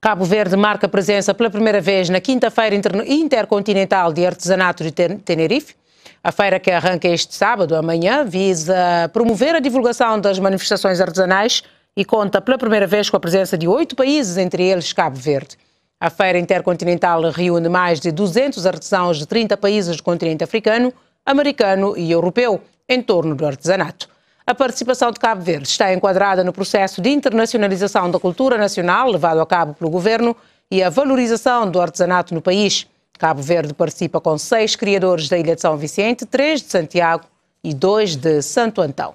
Cabo Verde marca presença pela primeira vez na quinta-feira intercontinental de artesanato de Tenerife. A feira que arranca este sábado, amanhã, visa promover a divulgação das manifestações artesanais e conta pela primeira vez com a presença de oito países, entre eles Cabo Verde. A feira intercontinental reúne mais de 200 artesãos de 30 países do continente africano, americano e europeu em torno do artesanato. A participação de Cabo Verde está enquadrada no processo de internacionalização da cultura nacional levado a cabo pelo governo e a valorização do artesanato no país. Cabo Verde participa com seis criadores da Ilha de São Vicente, três de Santiago e dois de Santo Antão.